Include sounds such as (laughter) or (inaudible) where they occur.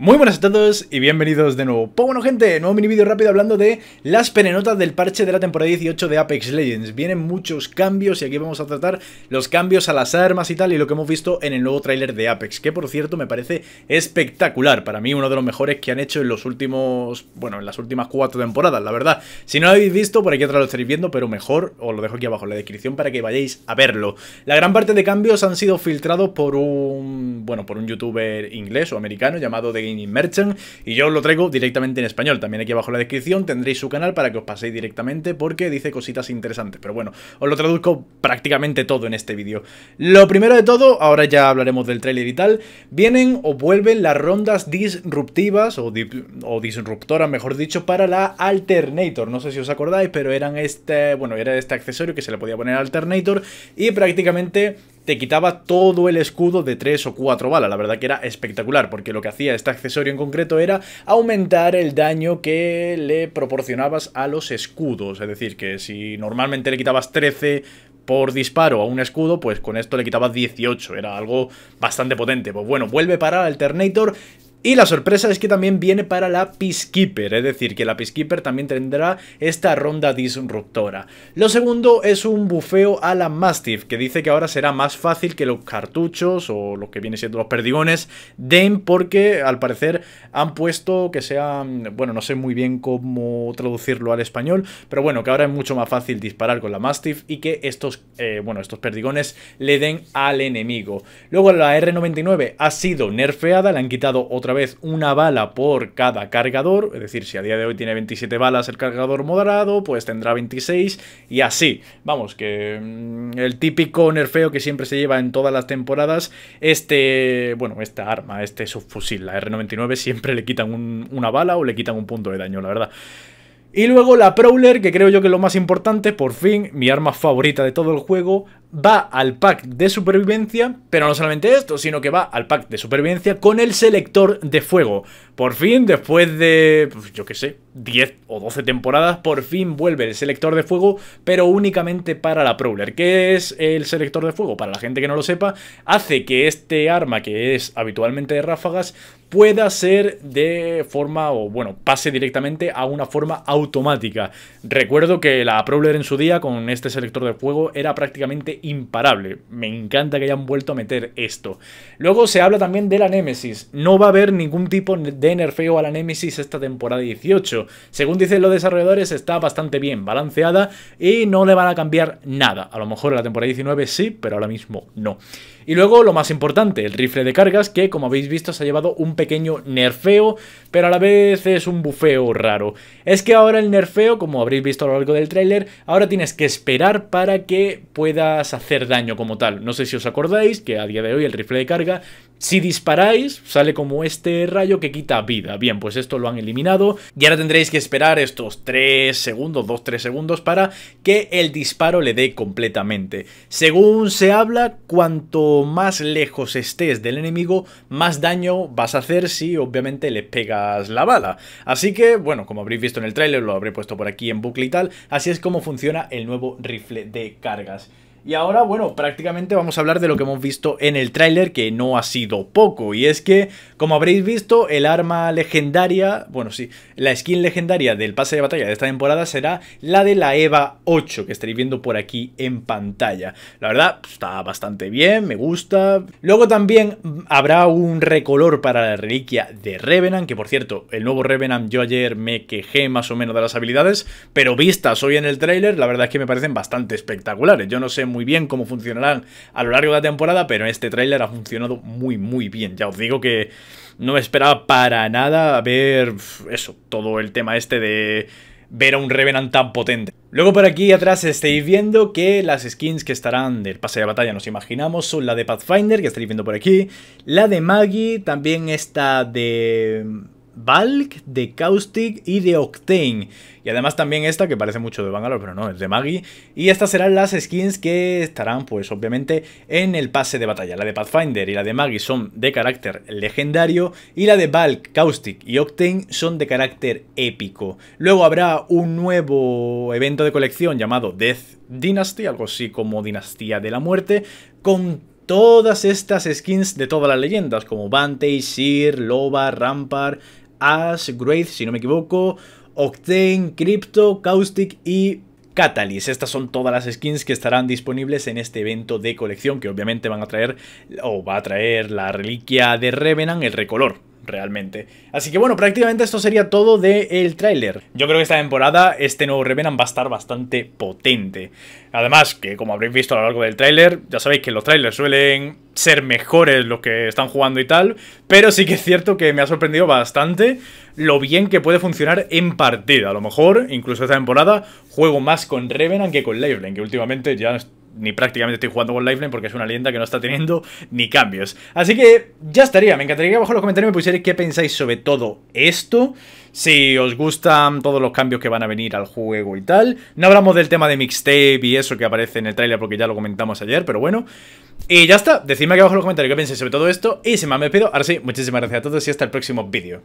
Muy buenas a todos y bienvenidos de nuevo. Pues bueno gente, nuevo mini vídeo rápido hablando de las penenotas del parche de la temporada 18 de Apex Legends. Vienen muchos cambios y aquí vamos a tratar los cambios a las armas y tal y lo que hemos visto en el nuevo tráiler de Apex, que por cierto me parece espectacular. Para mí uno de los mejores que han hecho en los últimos, bueno, en las últimas cuatro temporadas, la verdad. Si no lo habéis visto, por aquí atrás lo estaréis viendo, pero mejor os lo dejo aquí abajo en la descripción para que vayáis a verlo. La gran parte de cambios han sido filtrados por un, bueno, por un youtuber inglés o americano llamado The Merchant y yo os lo traigo directamente en español. También aquí abajo en la descripción tendréis su canal para que os paséis directamente porque dice cositas interesantes. Pero bueno, os lo traduzco prácticamente todo en este vídeo. Lo primero de todo, ahora ya hablaremos del trailer y tal, vienen o vuelven las rondas disruptivas o, disruptoras, mejor dicho, para la Alternator. No sé si os acordáis, pero eran este, bueno, era este accesorio que se le podía poner a Alternator y prácticamente te quitaba todo el escudo de 3 o 4 balas. La verdad que era espectacular, porque lo que hacía este accesorio en concreto era aumentar el daño que le proporcionabas a los escudos. Es decir, que si normalmente le quitabas 13 por disparo a un escudo, pues con esto le quitabas 18. Era algo bastante potente. Pues bueno, vuelve para Alternator, y la sorpresa es que también viene para la Peacekeeper, es decir, que la Peacekeeper también tendrá esta ronda disruptora. Lo segundo es un bufeo a la Mastiff, que dice que ahora será más fácil que los cartuchos o lo que viene siendo los perdigones den, porque al parecer han puesto que sea, bueno, no sé muy bien cómo traducirlo al español, pero bueno, que ahora es mucho más fácil disparar con la Mastiff y que estos, eh, bueno, estos perdigones le den al enemigo. Luego la R99 ha sido nerfeada, le han quitado otra vez una bala por cada cargador, es decir, si a día de hoy tiene 27 balas el cargador moderado, pues tendrá 26 y así. Vamos, que mm, el típico nerfeo que siempre se lleva en todas las temporadas, este, bueno, esta arma, este subfusil, la R99, siempre le quitan una bala o le quitan un punto de daño, la verdad. Y luego la Prowler, que creo yo que es lo más importante, por fin, mi arma favorita de todo el juego, va al pack de supervivencia, pero no solamente esto, sino que va al pack de supervivencia con el selector de fuego. Por fin, después de, pues, yo qué sé, 10 o 12 temporadas, por fin vuelve el selector de fuego, pero únicamente para la Prowler. ¿Qué es el selector de fuego? Para la gente que no lo sepa, hace que este arma, que es habitualmente de ráfagas, pueda ser de forma, o bueno, pase directamente a una forma automática. Recuerdo que la ProBler en su día con este selector de fuego era prácticamente imparable. Me encanta que hayan vuelto a meter esto. Luego se habla también de la Nemesis. No va a haber ningún tipo de nerfeo a la Nemesis esta temporada 18. Según dicen los desarrolladores, está bastante bien balanceada y no le van a cambiar nada. A lo mejor en la temporada 19 sí, pero ahora mismo no. Y luego lo más importante, el rifle de cargas que como habéis visto se ha llevado un pequeño nerfeo, pero a la vez es un bufeo raro. Es que ahora el nerfeo, como habréis visto a lo largo del tráiler, ahora tienes que esperar para que puedas hacer daño como tal. No sé si os acordáis que a día de hoy el rifle de carga si disparáis, sale como este rayo que quita vida. Bien, pues esto lo han eliminado. Y ahora tendréis que esperar estos 3 segundos, 2-3 segundos, para que el disparo le dé completamente. Según se habla, cuanto más lejos estés del enemigo, más daño vas a hacer si obviamente le pegas la bala. Así que, bueno, como habréis visto en el tráiler, lo habré puesto por aquí en bucle y tal, así es como funciona el nuevo rifle de cargas. Y ahora, bueno, prácticamente vamos a hablar de lo que hemos visto en el tráiler, que no ha sido poco. Y es que, como habréis visto, el arma legendaria, bueno, sí, la skin legendaria del pase de batalla de esta temporada será la de la EVA 8, que estaréis viendo por aquí en pantalla. La verdad, pues, está bastante bien, me gusta. Luego también habrá un recolor para la reliquia de Revenant, que por cierto, el nuevo Revenant yo ayer me quejé más o menos de las habilidades, pero vistas hoy en el tráiler, la verdad es que me parecen bastante espectaculares. Yo no sé muy bien cómo funcionarán a lo largo de la temporada, pero este tráiler ha funcionado muy, muy bien. Ya os digo que no me esperaba para nada ver eso, todo el tema este de ver a un Revenant tan potente. Luego por aquí atrás estáis viendo que las skins que estarán del pase de batalla, nos imaginamos, son la de Pathfinder, que estáis viendo por aquí, la de Maggie, también esta de Valk, de Caustic y de Octane. Y además también esta, que parece mucho de Bangalore, pero no, es de Maggie. Y estas serán las skins que estarán, pues obviamente, en el pase de batalla. La de Pathfinder y la de Maggie son de carácter legendario. Y la de Valk, Caustic y Octane son de carácter épico. Luego habrá un nuevo evento de colección llamado Death Dynasty, algo así como Dinastía de la Muerte, con todas estas skins de todas las leyendas, como Bante, Sir, Loba, Rampart, Ash, Wraith, si no me equivoco, Octane, Crypto, Caustic y Catalyst. Estas son todas las skins que estarán disponibles en este evento de colección que obviamente van a traer o va a traer la reliquia de Revenant, el recolor realmente. Así que bueno, prácticamente esto sería todo del trailer tráiler. Yo creo que esta temporada este nuevo Revenant va a estar bastante potente. Además, que como habréis visto a lo largo del tráiler, ya sabéis que los trailers suelen ser mejores los que están jugando y tal, pero sí que es cierto que me ha sorprendido bastante lo bien que puede funcionar en partida. A lo mejor, incluso esta temporada, juego más con Revenant que con Labeling, que últimamente ya ni prácticamente estoy jugando con Lifeline porque es una leyenda que no está teniendo (laughs) ni cambios. Así que ya estaría. Me encantaría que abajo en los comentarios me pusierais qué pensáis sobre todo esto. Si os gustan todos los cambios que van a venir al juego y tal. No hablamos del tema de mixtape y eso que aparece en el tráiler porque ya lo comentamos ayer, pero bueno. Y ya está. Decidme aquí abajo en los comentarios qué pensáis sobre todo esto. Y sin más me despido. Ahora sí, muchísimas gracias a todos y hasta el próximo vídeo.